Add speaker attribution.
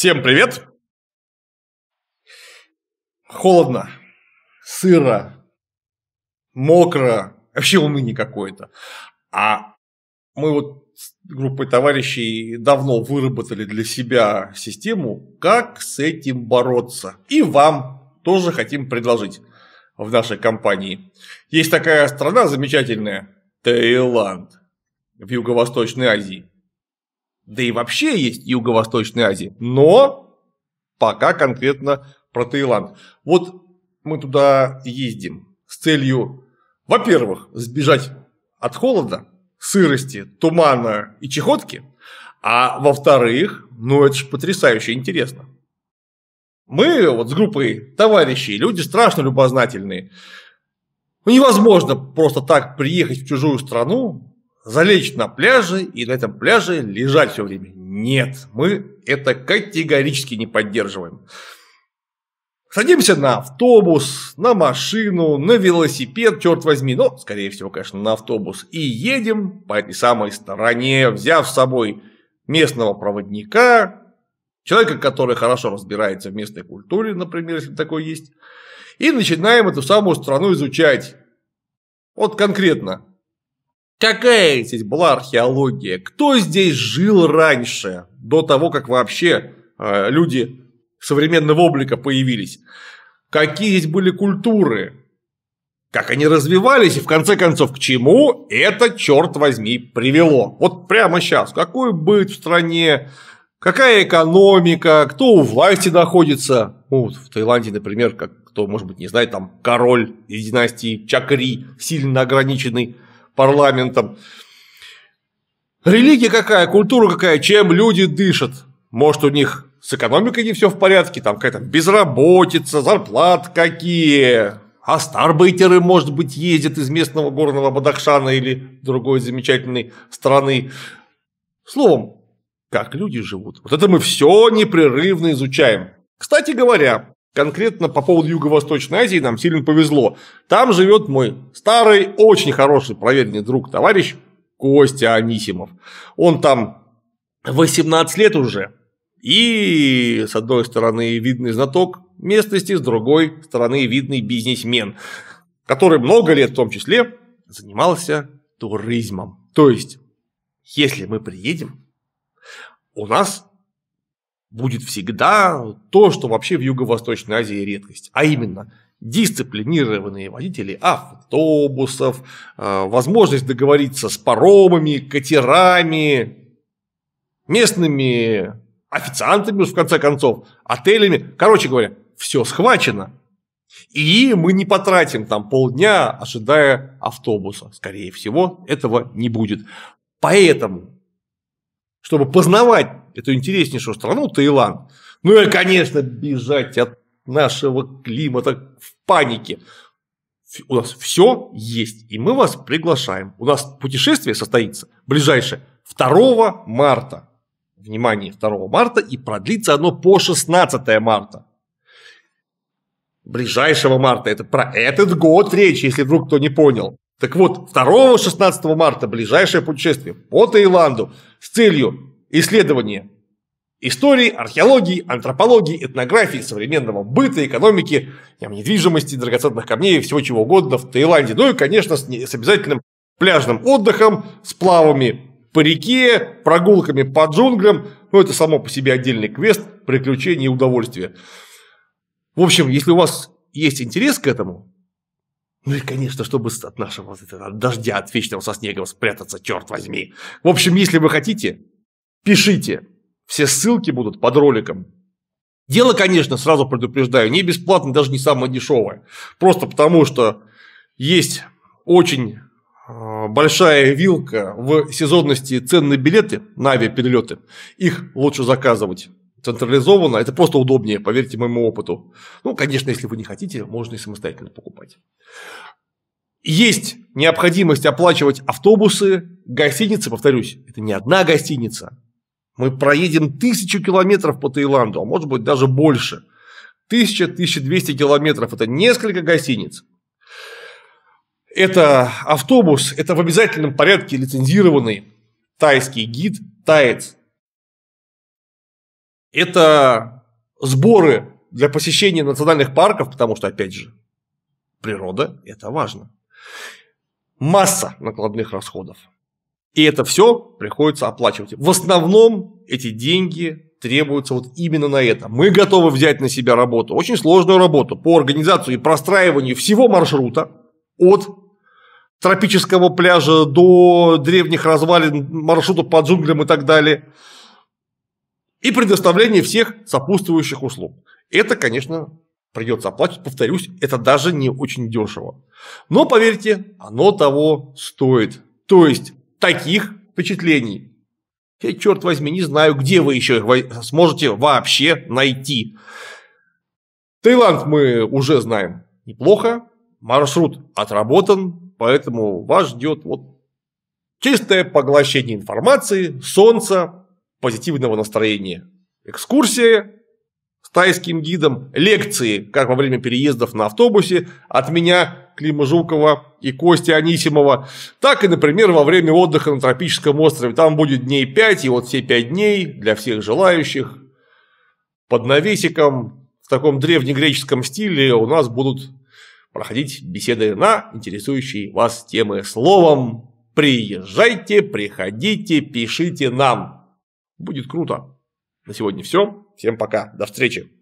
Speaker 1: Всем привет! Холодно, сыро, мокро, вообще уныние какое-то. А мы вот с группой товарищей давно выработали для себя систему, как с этим бороться. И вам тоже хотим предложить в нашей компании. Есть такая страна замечательная – Таиланд в Юго-Восточной Азии да и вообще есть Юго-Восточная Азия. Но пока конкретно про Таиланд. Вот мы туда ездим с целью, во-первых, сбежать от холода, сырости, тумана и чехотки, а во-вторых, ну это же потрясающе интересно. Мы вот с группой товарищей, люди страшно любознательные. Ну, невозможно просто так приехать в чужую страну, залечь на пляже и на этом пляже лежать все время. Нет, мы это категорически не поддерживаем. Садимся на автобус, на машину, на велосипед, черт возьми, но, ну, скорее всего, конечно, на автобус, и едем по этой самой стороне, взяв с собой местного проводника, человека, который хорошо разбирается в местной культуре, например, если такой есть, и начинаем эту самую страну изучать. Вот конкретно, Какая здесь была археология? Кто здесь жил раньше, до того, как вообще э, люди современного облика появились? Какие здесь были культуры? Как они развивались и, в конце концов, к чему это, черт возьми, привело? Вот прямо сейчас, какой быт в стране, какая экономика, кто у власти находится. Ну, вот в Таиланде, например, как кто, может быть, не знает, там король из династии Чакри, сильно ограниченный парламентом. Религия какая, культура какая, чем люди дышат. Может, у них с экономикой не все в порядке, там какая-то безработица, зарплат какие, а старбейтеры, может быть, ездят из местного горного Бадахшана или другой замечательной страны. Словом, как люди живут. Вот это мы все непрерывно изучаем. Кстати говоря, Конкретно по поводу Юго-Восточной Азии нам сильно повезло. Там живет мой старый, очень хороший, проверенный друг, товарищ Костя Анисимов. Он там 18 лет уже. И, с одной стороны, видный знаток местности, с другой стороны, видный бизнесмен, который много лет в том числе занимался туризмом. То есть, если мы приедем, у нас будет всегда то, что вообще в Юго-Восточной Азии редкость, а именно дисциплинированные водители автобусов, э, возможность договориться с паромами, катерами, местными официантами, в конце концов, отелями. Короче говоря, все схвачено. И мы не потратим там полдня, ожидая автобуса. Скорее всего, этого не будет. Поэтому чтобы познавать эту интереснейшую страну, Таиланд. Ну и, конечно, бежать от нашего климата в панике. У нас все есть, и мы вас приглашаем. У нас путешествие состоится ближайшее 2 марта. Внимание, 2 марта, и продлится оно по 16 марта. Ближайшего марта, это про этот год речь, если вдруг кто не понял. Так вот, 2-16 марта ближайшее путешествие по Таиланду с целью исследования истории, археологии, антропологии, этнографии, современного быта, экономики, недвижимости, драгоценных камней и всего чего угодно в Таиланде. Ну и, конечно, с, с обязательным пляжным отдыхом, с сплавами по реке, прогулками по джунглям. Ну, это само по себе отдельный квест, приключение и удовольствие. В общем, если у вас есть интерес к этому, ну и, конечно, чтобы от нашего вот этого, от дождя, от вечного со снегом спрятаться, черт возьми. В общем, если вы хотите, пишите. Все ссылки будут под роликом. Дело, конечно, сразу предупреждаю, не бесплатно, даже не самое дешевое. Просто потому, что есть очень э, большая вилка в сезонности цен на билеты на авиаперелеты. Их лучше заказывать централизованно, это просто удобнее, поверьте моему опыту. Ну, конечно, если вы не хотите, можно и самостоятельно покупать. Есть необходимость оплачивать автобусы, гостиницы, повторюсь, это не одна гостиница. Мы проедем тысячу километров по Таиланду, а может быть даже больше. тысяча тысяча двести километров – это несколько гостиниц. Это автобус, это в обязательном порядке лицензированный тайский гид, таец – это сборы для посещения национальных парков, потому что, опять же, природа – это важно. Масса накладных расходов. И это все приходится оплачивать. В основном эти деньги требуются вот именно на это. Мы готовы взять на себя работу, очень сложную работу по организации и простраиванию всего маршрута от тропического пляжа до древних развалин, маршрута по джунглям и так далее – и предоставление всех сопутствующих услуг. Это, конечно, придется оплатить. повторюсь, это даже не очень дешево. Но поверьте, оно того стоит. То есть таких впечатлений я, черт возьми, не знаю, где вы еще сможете вообще найти. Таиланд мы уже знаем неплохо, маршрут отработан, поэтому вас ждет вот чистое поглощение информации, солнца, позитивного настроения. Экскурсии с тайским гидом, лекции, как во время переездов на автобусе от меня, Клима Жукова и Кости Анисимова, так и, например, во время отдыха на тропическом острове. Там будет дней 5, и вот все 5 дней для всех желающих под навесиком в таком древнегреческом стиле у нас будут проходить беседы на интересующие вас темы. Словом, приезжайте, приходите, пишите нам. Будет круто. На сегодня все. Всем пока. До встречи.